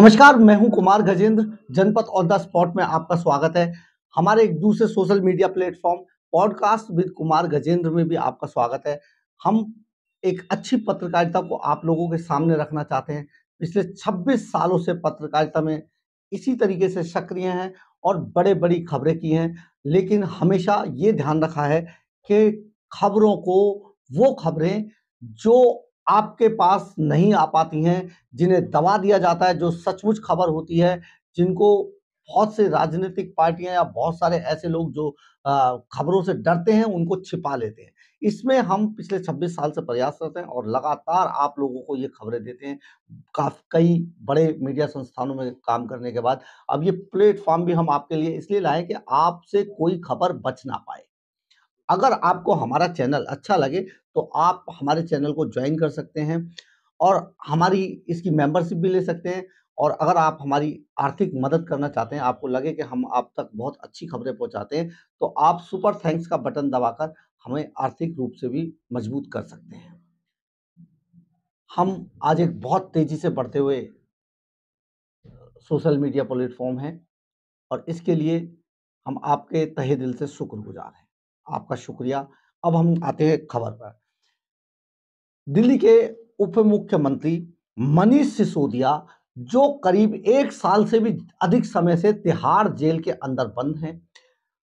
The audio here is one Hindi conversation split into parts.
नमस्कार मैं हूं कुमार गजेंद्र जनपद और द स्पॉट में आपका स्वागत है हमारे एक दूसरे social media platform podcast with Kumar Gajendra में भी आपका स्वागत है हम एक अच्छी पत्रकारिता को आप लोगों के सामने रखना चाहते हैं पिछले 26 सालों से पत्रकारिता में इसी तरीके से सक्रिय हैं और बड़े बड़ी खबरें की हैं लेकिन हमेशा ये ध्यान रखा है कि खबरों को वो खबरें जो आपके पास नहीं आ पाती हैं जिन्हें दबा दिया जाता है जो सचमुच खबर होती है जिनको बहुत से राजनीतिक पार्टियां या बहुत सारे ऐसे लोग जो खबरों से डरते हैं उनको छिपा लेते हैं इसमें हम पिछले 26 साल से प्रयास करते हैं और लगातार आप लोगों को ये खबरें देते हैं काफ़ी कई बड़े मीडिया संस्थानों में काम करने के बाद अब ये प्लेटफॉर्म भी हम आपके लिए इसलिए लाए कि आपसे कोई खबर बच ना पाए अगर आपको हमारा चैनल अच्छा लगे तो आप हमारे चैनल को ज्वाइन कर सकते हैं और हमारी इसकी मेंबरशिप भी ले सकते हैं और अगर आप हमारी आर्थिक मदद करना चाहते हैं आपको लगे कि हम आप तक बहुत अच्छी खबरें पहुंचाते हैं तो आप सुपर थैंक्स का बटन दबाकर हमें आर्थिक रूप से भी मजबूत कर सकते हैं हम आज एक बहुत तेज़ी से बढ़ते हुए सोशल मीडिया प्लेटफॉर्म है और इसके लिए हम आपके तहे दिल से शुक्रगुजार हैं आपका शुक्रिया अब हम आते हैं खबर पर दिल्ली के उप मुख्यमंत्री मनीष सिसोदिया जो करीब एक साल से भी अधिक समय से तिहाड़ जेल के अंदर बंद हैं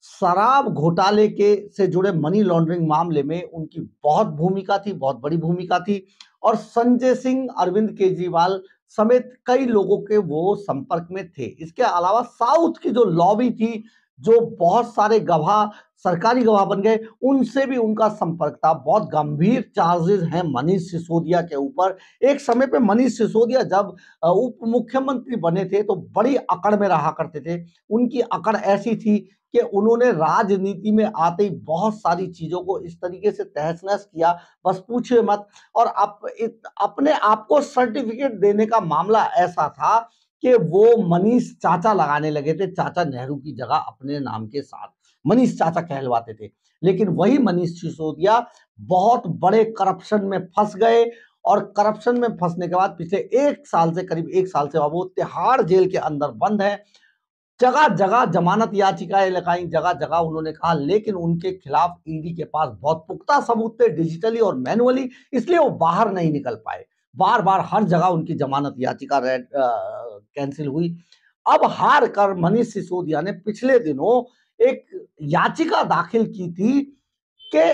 शराब घोटाले के से जुड़े मनी लॉन्ड्रिंग मामले में उनकी बहुत भूमिका थी बहुत बड़ी भूमिका थी और संजय सिंह अरविंद केजरीवाल समेत कई लोगों के वो संपर्क में थे इसके अलावा साउथ की जो लॉबी थी जो बहुत सारे गवाह सरकारी गवाह बन गए उनसे भी उनका संपर्क था बहुत गंभीर चार्जेस हैं मनीष सिसोदिया के ऊपर एक समय पे मनीष सिसोदिया जब उप मुख्यमंत्री बने थे तो बड़ी अकड़ में रहा करते थे उनकी अकड़ ऐसी थी कि उन्होंने राजनीति में आते ही बहुत सारी चीज़ों को इस तरीके से तहस नहस किया बस पूछे मत और अप, इत, अपने आप को सर्टिफिकेट देने का मामला ऐसा था कि वो मनीष चाचा लगाने लगे थे चाचा नेहरू की जगह अपने नाम के साथ मनीष चाचा कहलवाते थे लेकिन वही मनीष सिसोदिया बहुत बड़े करप्शन में फंस गए और करप्शन में फंसने के बाद पिछले एक साल से करीब एक साल से वो तिहाड़ जेल के अंदर बंद है जगह जगह जमानत याचिकाएं लगाई जगह जगह उन्होंने कहा लेकिन उनके खिलाफ ईडी के पास बहुत पुख्ता सबूत थे डिजिटली और मैनुअली इसलिए वो बाहर नहीं निकल पाए बार बार हर जगह उनकी जमानत याचिका कैंसिल हुई अब हार कर मनीष सिसोदिया ने पिछले दिनों एक याचिका दाखिल की थी कि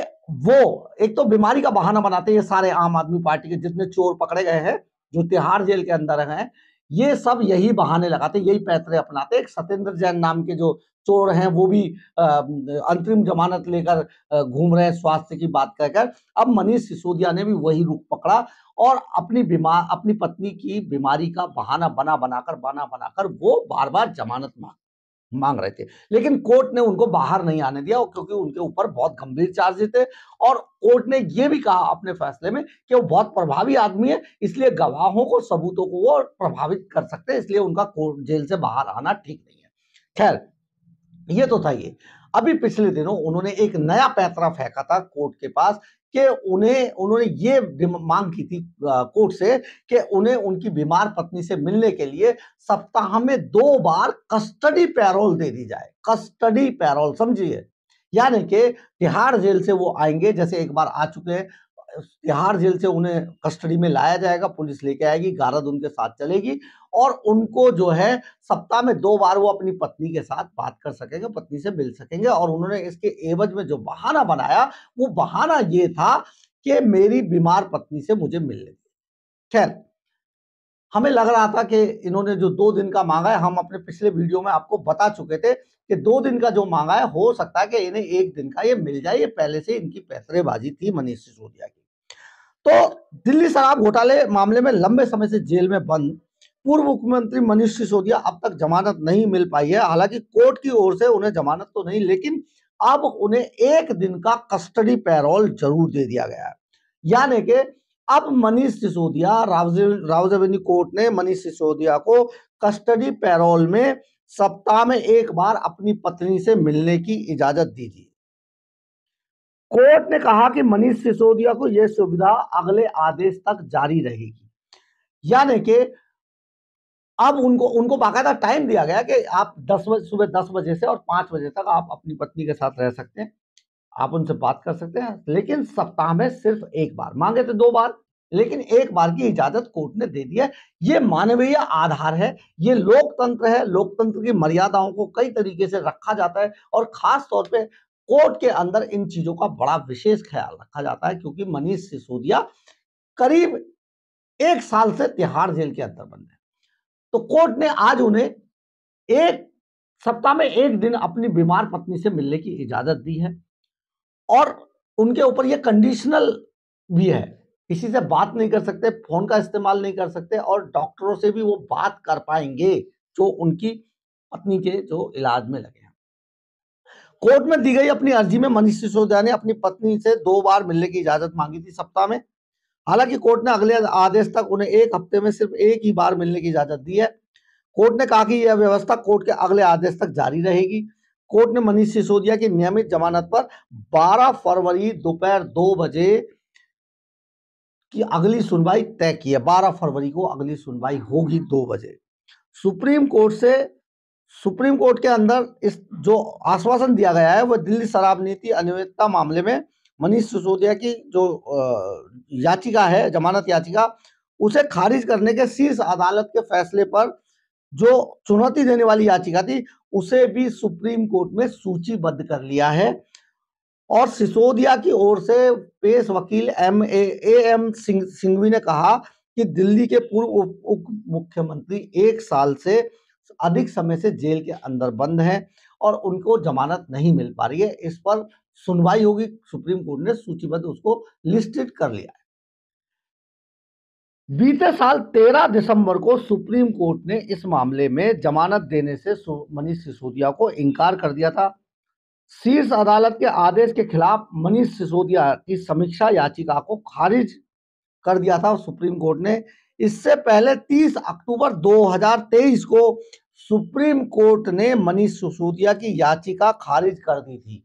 वो एक तो बीमारी का बहाना बनाते हैं सारे आम आदमी पार्टी के जितने चोर पकड़े गए हैं जो तिहाड़ जेल के अंदर हैं ये सब यही बहाने लगाते यही पैतरे अपनाते एक सत्येंद्र जैन नाम के जो चोर हैं वो भी अंतरिम जमानत लेकर घूम रहे हैं स्वास्थ्य की बात कहकर अब मनीष सिसोदिया ने भी वही रुख पकड़ा और अपनी बीमार अपनी पत्नी की बीमारी का बहाना बना बनाकर बना बनाकर वो बार बार जमानत मांग मांग रहे थे लेकिन कोर्ट ने उनको बाहर नहीं आने दिया क्योंकि उनके ऊपर बहुत गंभीर चार्जेस थे और कोर्ट ने यह भी कहा अपने फैसले में कि वो बहुत प्रभावी आदमी है इसलिए गवाहों को सबूतों को वो प्रभावित कर सकते हैं इसलिए उनका कोर्ट जेल से बाहर आना ठीक नहीं है खैर ये तो था ये अभी पिछले दिनों उन्होंने एक नया पैतरा फेंका था कोर्ट के पास कि उन्हें उन्होंने ये मांग की थी कोर्ट से कि उन्हें उनकी बीमार पत्नी से मिलने के लिए सप्ताह में दो बार कस्टडी पैरोल दे दी जाए कस्टडी पैरोल समझिए यानी कि तिहाड़ जेल से वो आएंगे जैसे एक बार आ चुके हैं तिहाड़ जेल से उन्हें कस्टडी में लाया जाएगा पुलिस लेके आएगी गारद उनके साथ चलेगी और उनको जो है सप्ताह में दो बार वो अपनी पत्नी के साथ बात कर सकेंगे पत्नी से मिल सकेंगे और उन्होंने इसके एवज में जो बहाना बनाया वो बहाना ये था कि मेरी बीमार पत्नी से मुझे मिलने खैर हमें लग रहा था कि इन्होंने जो दो दिन का मांगा है हम अपने पिछले वीडियो में आपको बता चुके थे कि दो दिन का जो मांगा है हो सकता है कि इन्हें एक दिन का ये मिल जाए ये पहले से इनकी पैसरेबाजी थी मनीष सिसोदिया की तो दिल्ली शराब घोटाले मामले में लंबे समय से जेल में बंद पूर्व मुख्यमंत्री मनीष सिसोदिया अब तक जमानत नहीं मिल पाई है हालांकि कोर्ट की ओर से उन्हें जमानत तो नहीं लेकिन अब उन्हें एक दिन का कस्टडी पैरोल जरूर दे दिया गया है यानी कि अब मनीष सिसोदिया रावजवेनी कोर्ट ने मनीष सिसोदिया को कस्टडी पैरोल में सप्ताह में एक बार अपनी पत्नी से मिलने की इजाजत दी थी कोर्ट ने कहा कि मनीष सिसोदिया को यह सुविधा अगले आदेश तक जारी रहेगी यानी कि अब उनको उनको बाकायदा टाइम दिया गया कि आप दस बजे सुबह दस बजे से और पांच बजे तक आप अपनी पत्नी के साथ रह सकते हैं आप उनसे बात कर सकते हैं लेकिन सप्ताह में सिर्फ एक बार मांगे थे दो बार लेकिन एक बार की इजाजत कोर्ट ने दे दी है ये मानवीय आधार है ये लोकतंत्र है लोकतंत्र की मर्यादाओं को कई तरीके से रखा जाता है और खास तौर पे कोर्ट के अंदर इन चीजों का बड़ा विशेष ख्याल रखा जाता है क्योंकि मनीष सिसोदिया करीब एक साल से तिहाड़ जेल के अंदर बंद है तो कोर्ट ने आज उन्हें एक सप्ताह में एक दिन अपनी बीमार पत्नी से मिलने की इजाजत दी है और उनके ऊपर यह कंडीशनल भी है किसी से बात नहीं कर सकते फोन का इस्तेमाल नहीं कर सकते और डॉक्टरों से भी वो बात कर पाएंगे जो उनकी पत्नी के जो इलाज में लगे कोर्ट में दी गई अपनी अर्जी में मनीष सिसोदिया ने अपनी पत्नी से दो बार मिलने की इजाजत मांगी थी सप्ताह में हालांकि कोर्ट ने अगले आदेश तक उन्हें एक हफ्ते में सिर्फ एक ही बार मिलने की इजाजत दी है कोर्ट ने कहा कि यह व्यवस्था कोर्ट के अगले आदेश तक जारी रहेगी कोर्ट ने मनीष सिसोदिया की नियमित जमानत पर 12 फरवरी दोपहर दो बजे की अगली सुनवाई तय की है 12 फरवरी को अगली सुनवाई होगी दो बजे सुप्रीम कोर्ट से सुप्रीम कोर्ट के अंदर इस जो आश्वासन दिया गया है वह दिल्ली शराब नीति अनियमितता मामले में मनीष सिसोदिया की जो याचिका है जमानत याचिका उसे खारिज करने के शीर्ष अदालत के फैसले पर जो चुनौती देने वाली याचिका थी उसे भी सुप्रीम कोर्ट में सूचीबद्ध कर लिया है और सिसोदिया की ओर से पेश वकील M A A M Singh Singhvi ने कहा कि दिल्ली के पूर्व उप मुख्यमंत्री एक साल से अधिक समय से जेल के अंदर बंद हैं और उनको जमानत नहीं मिल पा रही है इस पर सुनवाई होगी सुप्रीम कोर्ट ने सूचीबद्ध उसको लिस्टेड कर लिया है बीते साल 13 दिसंबर को सुप्रीम कोर्ट ने इस मामले में जमानत देने से मनीष सिसोदिया को इनकार कर दिया था शीर्ष अदालत के आदेश के खिलाफ मनीष सिसोदिया की समीक्षा याचिका को खारिज कर दिया था सुप्रीम कोर्ट ने इससे पहले 30 अक्टूबर 2023 को सुप्रीम कोर्ट ने मनीष सिसोदिया की याचिका खारिज कर दी थी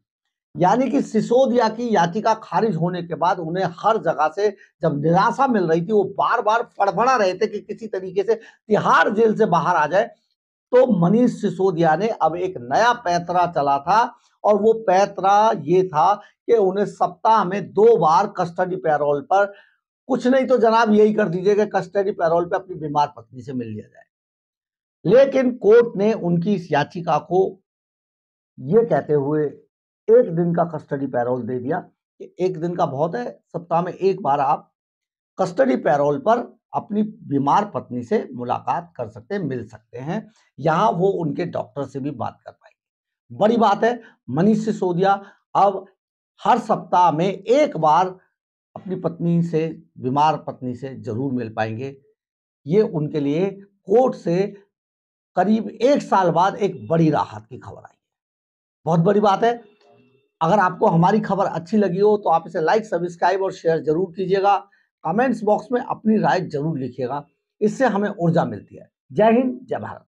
यानी कि सिसोदिया की याचिका खारिज होने के बाद उन्हें हर जगह से जब निराशा मिल रही थी वो बार बार फड़फड़ा रहे थे कि किसी तरीके से तिहाड़ जेल से बाहर आ जाए तो मनीष सिसोदिया ने अब एक नया पैतरा चला था और वो पैतरा ये था कि उन्हें सप्ताह में दो बार कस्टडी पैरोल पर कुछ नहीं तो जनाब यही कर दीजिए कि कस्टडी पैरोल पर अपनी बीमार पत्नी से मिल लिया जाए लेकिन कोर्ट ने उनकी इस याचिका को ये कहते हुए एक दिन का कस्टडी पैरोल दे दिया कि एक दिन का बहुत है सप्ताह में एक बार आप कस्टडी पैरोल पर अपनी बीमार पत्नी से मुलाकात कर सकते हैं मिल सकते हैं यहां वो उनके डॉक्टर से भी बात कर पाएंगे बड़ी बात है मनीष सिसोदिया अब हर सप्ताह में एक बार अपनी पत्नी से बीमार पत्नी से जरूर मिल पाएंगे ये उनके लिए कोर्ट से करीब एक साल बाद एक बड़ी राहत की खबर आई है बहुत बड़ी बात है अगर आपको हमारी खबर अच्छी लगी हो तो आप इसे लाइक सब्सक्राइब और शेयर जरूर कीजिएगा कमेंट्स बॉक्स में अपनी राय जरूर लिखिएगा इससे हमें ऊर्जा मिलती है जय हिंद जय भारत